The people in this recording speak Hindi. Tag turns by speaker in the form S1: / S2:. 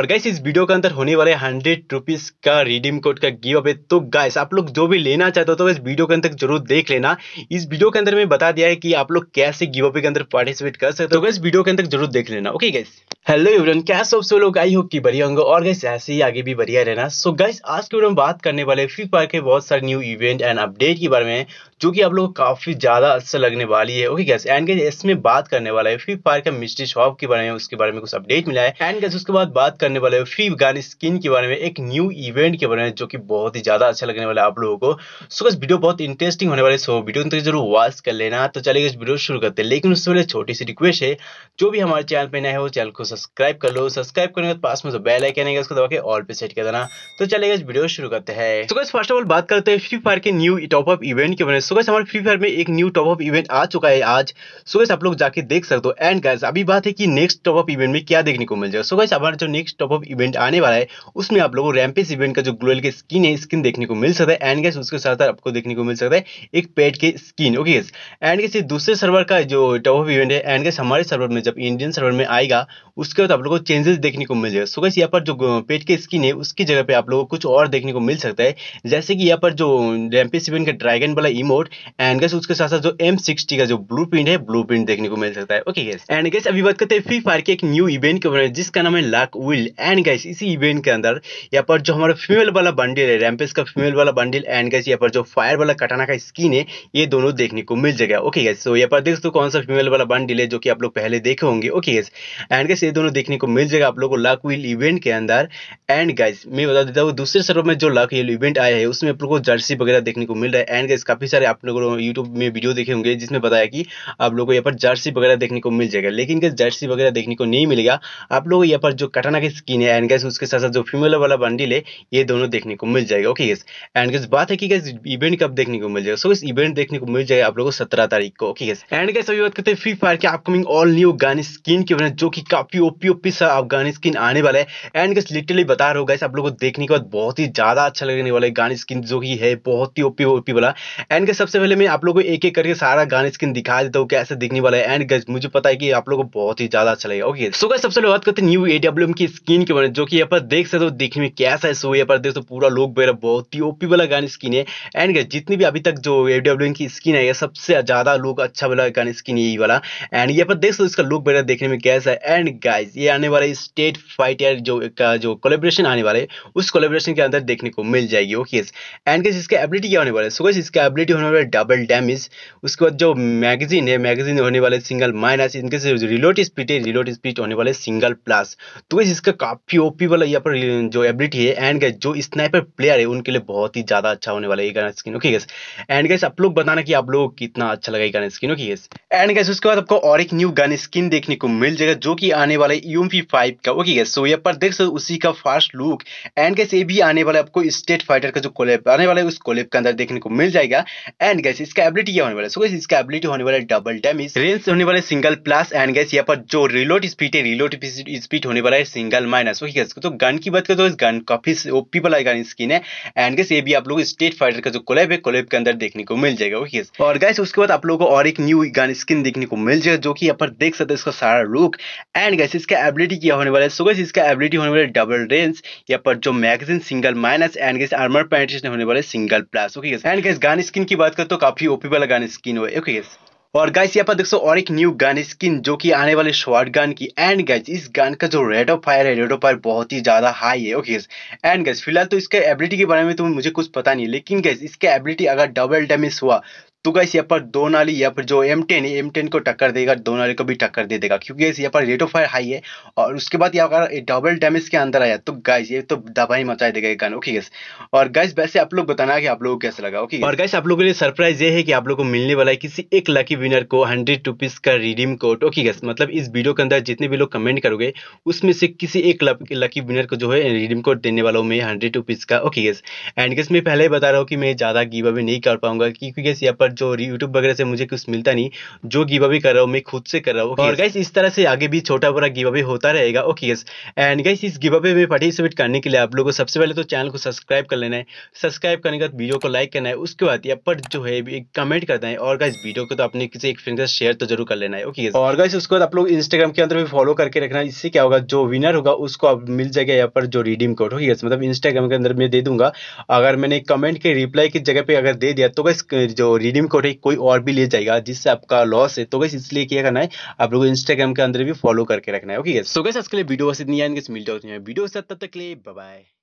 S1: और गाइस इस वीडियो के अंदर होने वाले हंड्रेड रुपीज का रिडीम कोड का गिव अवे तो गाइस आप लोग जो भी लेना चाहते हो तो इस वीडियो के अंदर जरूर देख लेना इस वीडियो के अंदर मैं बता दिया है कि आप लोग कैसे गिव अवे के अंदर पार्टिसिपेट कर सकते हो तो गाइस वीडियो के अंदर जरूर देख लेना ओके गाइस हेलो एवरीवन कैसे सब लोग आई हो कि बढ़िया होंगे और गैस ऐसे ही आगे भी बढ़िया रहना सो so गैस आज के वीडियो में बात करने वाले फ्री फायर के बहुत सारे न्यू इवेंट एंड अपडेट के बारे में जो कि आप लोग काफ़ी ज़्यादा अच्छा लगने वाली है ओके गैस एंड गैस इसमें बात करने वाला है फ्री फायर का मिस्ट्री शॉप के बारे में उसके बारे में कुछ अपडेट मिला है एंड गैस उसके बाद बात करने वाले फ्री गान स्किन के बारे में एक न्यू इवेंट के बारे में जो की बहुत ही ज़्यादा अच्छा लगने वाला है आप लोगों को सो गैस वीडियो बहुत इंटरेस्टिंग होने वाले सो वीडियो तक जरूर वॉच कर लेना तो चलिए गैस वीडियो शुरू करते हैं लेकिन उससे पहले छोटी सी रिक्वेस्ट है जो भी हमारे चैनल पर है वो चैनल को सब्सक्राइब कर लो सब्सक्राइब करने के पास में जो बेल आइकन है उसको दबा के ऑल पे सेट कर देना तो चलिए इस वीडियो शुरू करते हैं तो गाइस फर्स्ट ऑफ ऑल बात करते हैं फ्री फायर के न्यू टॉप अप इवेंट के बारे में सो गाइस हमारे फ्री फायर में एक न्यू टॉप अप इवेंट आ चुका है आज सो गाइस आप लोग जाके देख सकते हो एंड गाइस अभी बात है कि नेक्स्ट टॉप अप इवेंट में क्या देखने को मिल जाएगा सो गाइस हमारा जो नेक्स्ट टॉप अप इवेंट आने वाला है उसमें आप लोगों रैम्पेस इवेंट का जो ग्लोल के स्किन है स्किन देखने को मिल सकता है एंड गाइस उसके साथ आपको देखने को मिल सकता है एक पेट के skin okay guys and guys दूसरे सर्वर का जो टॉप अप इवेंट है एंड गाइस हमारे सर्वर में जब इंडियन सर्वर में आएगा उसके बाद आप लोगों को चेंजेस देखने को मिल जाएगा सो गैस यहाँ पर जो पेट के स्किन है उसकी जगह पे आप लोगों को कुछ और देखने को मिल सकता है जैसे कि यहाँ पर जो रैम्पी सिवन का ड्रैगन वाला इमोट एंड गैस उसके साथ साथ जो एम सिक्सटी का जो ब्लू प्रिंट है ब्लू प्रिंट देखने को मिल सकता है ओके गैस एंड गैस अभी बात करते हैं फ्री फायर के एक न्यू इवेंट के बारे में जिसका नाम है लाक विल एंड गैस इसी इवेंट के अंदर यहाँ पर जो हमारा फीमेल वाला बंडल है रैम्पेस का फीमेल वाला बंडल एंड गैस यहाँ पर जो फायर वाला कटाना का स्किन है ये दोनों देखने को मिल जाएगा ओके गैस तो यहाँ पर देख सकते कौन सा फीमेल वाला बंडल है जो कि आप लोग पहले देखे होंगे ओके गैस एंड गैस ये दोनों देखने को मिल जाएगा आप लोगों को लक व्हील इवेंट के अंदर एंड गाइज मैं बता देता हूँ दूसरे सर्वर में जो लक व्हील इवेंट आया है उसमें आप लोगों को जर्सी वगैरह देखने को मिल रहा है एंड गाइज काफी सारे आप लोगों ने यूट्यूब में वीडियो देखे होंगे जिसमें बताया कि आप लोगों को यहाँ पर जर्सी वगैरह देखने को मिल जाएगा लेकिन गैस जर्सी वगैरह देखने को नहीं मिलेगा आप लोग यहाँ पर जो कटाना की स्किन है एंड गैस उसके साथ साथ जो फीमेल वाला बंडल है ये दोनों देखने को मिल जाएगा ओके गैस एंड गैस बात है कि गैस इवेंट कब देखने को मिल जाएगा सो इस इवेंट देखने को मिल जाएगा आप लोगों को सत्रह तारीख को ओके गैस एंड गैस अभी बात करते हैं फ्री फायर के upcoming all new gun skin के बारे में जो कि काफी ओपी ओपी सा अफगानी स्किन आने वाला है एंड लिटरली बता रहा हूँ गैस आप लोगों को देखने के बाद बहुत ही ज़्यादा अच्छा लगने वाला है गाने स्किन जो ही है बहुत ही ओपी ओपी वाला एंड के सबसे पहले मैं आप लोगों को एक एक करके सारा गाने स्किन दिखा देता हूँ कैसे दिखने वाला है एंड गैस मुझे पता है कि आप लोगों को बहुत ही ज़्यादा अच्छा लगेगा ओके सो गैस सबसे बात करते हैं न्यू एडब्ल्यू की स्किन के बारे में जो की यहाँ पर देख सकते हो देखने में कैसा है सो यहाँ पर देख सो पूरा लोग बेरा बहुत ही ओपी वाला गाने स्किन है एंड गैस जितनी भी अभी तक जो एडब्ल्यू की स्किन है सबसे ज़्यादा लोग अच्छा वाला गाने स्किन यही वाला एंड यहाँ पर देख सो इसका लुक बेरा देखने में कैसा है एंड गाइस ये आने वाला स्टेट फाइटर जो का जो कोलेब्रेशन आने वाला है उस कोलेब्रेशन के अंदर देखने को मिल जाएगी ओके एंड गाइस इसका एबिलिटी क्या होने वाला है सो गाइस इसका एबिलिटी होने वाला है डबल डैमेज उसके बाद जो मैगजीन है मैगजीन होने वाले सिंगल माइनस इनके से रिलोट स्पीड है रिलोट स्पीड होने वाले सिंगल प्लस तो गाइस इसका काफ़ी ओपी वाला यहाँ पर जो एबिलिटी है एंड गाइस जो स्नाइपर प्लेयर है उनके लिए बहुत ही ज़्यादा अच्छा होने वाला है ये गाना skin okay guys and guys आप लोग बताना कि आप लोग कितना अच्छा लगा ये गाना skin okay guys and guys उसके बाद आपको और एक न्यू गन स्किन देखने को मिल जाएगा जो कि आने वाला है पी फाइव का ओके गैस सो यहाँ पर देख सकते उसी का फास्ट लुक एंड गैस ये भी आने वाला है आपको स्टेट फाइटर का जो कोलेब आने वाला है उस कोलेप के अंदर देखने को मिल जाएगा एंड गैस इसका एबिलिटी ये होने वाला है सो इसका एबिलिटी होने वाला है डबल डैमेज रेंज होने वाला है सिंगल प्लस एंड गैस यहाँ पर जो रिलोट स्पीड है रिलोट स्पीड होने वाला है सिंगल माइनस ओके गैस तो गन की बात करें तो इस गन काफी ओपी वाला गन स्किन है एंड गैस ये भी आप लोग स्टेट फाइटर का जो कोलेब है कोलेप के अंदर देखने को मिल जाएगा ओके और गैस उसके बाद आप लोगों को और एक न्यू गन स्किन देखने को मिल जाएगा जो कि यहाँ पर देख सकते हैं इसका सारा लुक एंड गैस इसका एबिलिटी क्या होने वाला है सो गैस इसका एबिलिटी होने वाले डबल रेंज यहाँ पर जो magazine single minus and guys armour penetration होने वाले single plus okay guys and guys gun skin की बात कर तो काफी ओपी वाला गान स्किन हो ओके गैस और गाइस यहाँ पर देखो और एक न्यू गन स्किन जो कि आने वाले शॉर्ट गन की एंड गाइस इस गन का जो रेट ऑफ फायर है रेट ऑफ फायर बहुत ही ज्यादा हाई है ओके एंड गाइस फिलहाल तो इसके एबिलिटी के बारे में तो मुझे कुछ पता नहीं लेकिन गाइस इसके एबिलिटी अगर डबल डैमेज हुआ तो गैस यहाँ पर दो नाली या फिर जो एम टेन है एम टेन को टक्कर देगा दो नाली को भी टक्कर दे देगा क्योंकि गैस यहाँ पर रेट ऑफ फायर हाई है और उसके बाद यहाँ पर डबल डैमेज के अंदर आया तो गैस ये तो दबाई मचाई देगा गन ओके गैस और गैस वैसे आप लोग बताना कि आप लोगों को कैसा लगा ओके और गैस आप लोगों के लिए सरप्राइज ये है कि आप लोग को मिलने वाला है किसी एक लकी विनर को हंड्रेड रुपीज का रिडीम कोड ओके गैस मतलब इस वीडियो के अंदर जितने भी लोग कमेंट करोगे उसमें से किसी एक लकी विनर को जो है रिडीम कोड देने वाला हूँ मैं हंड्रेड रुपीज का ओके गैस एंड गैस मैं पहले ही बता रहा हूँ कि मैं ज्यादा गिव अवे नहीं कर पाऊंगा क्योंकि गैस यहाँ पर पर जो यूट्यूब वगैरह से मुझे कुछ मिलता नहीं जो गिव अवे कर रहा हूँ मैं खुद से कर रहा हूँ और गाइस इस तरह से आगे भी छोटा बड़ा गिव अवे होता रहेगा ओके गाइस एंड गाइस इस गिव अवे में पार्टिसिपेट करने के लिए आप लोगों को सबसे पहले तो चैनल को सब्सक्राइब कर लेना है सब्सक्राइब करने के बाद वीडियो को लाइक करना है उसके बाद यहाँ पर जो है कमेंट करना है और गाइस वीडियो को तो अपने किसी एक फ्रेंड से शेयर तो जरूर कर लेना है ओके और गाइस उसके बाद आप लोग इंस्टाग्राम के अंदर भी फॉलो करके रखना इससे क्या होगा जो विनर होगा उसको अब मिल जाएगा यहाँ पर जो रिडीम कोड ओके मतलब इंस्टाग्राम के अंदर मैं दे दूंगा अगर मैंने कमेंट के रिप्लाई की जगह पे अगर दे दिया तो गाइस जो रिडीम डिम है कोई और भी ले जाएगा जिससे आपका लॉस है तो गैस इसलिए क्या करना है आप लोगों को इंस्टाग्राम के अंदर भी फॉलो करके रखना है ओके सो गैस आज के लिए वीडियो बस इतनी आएंगे मिलते हैं वीडियो के तब तक के लिए बाय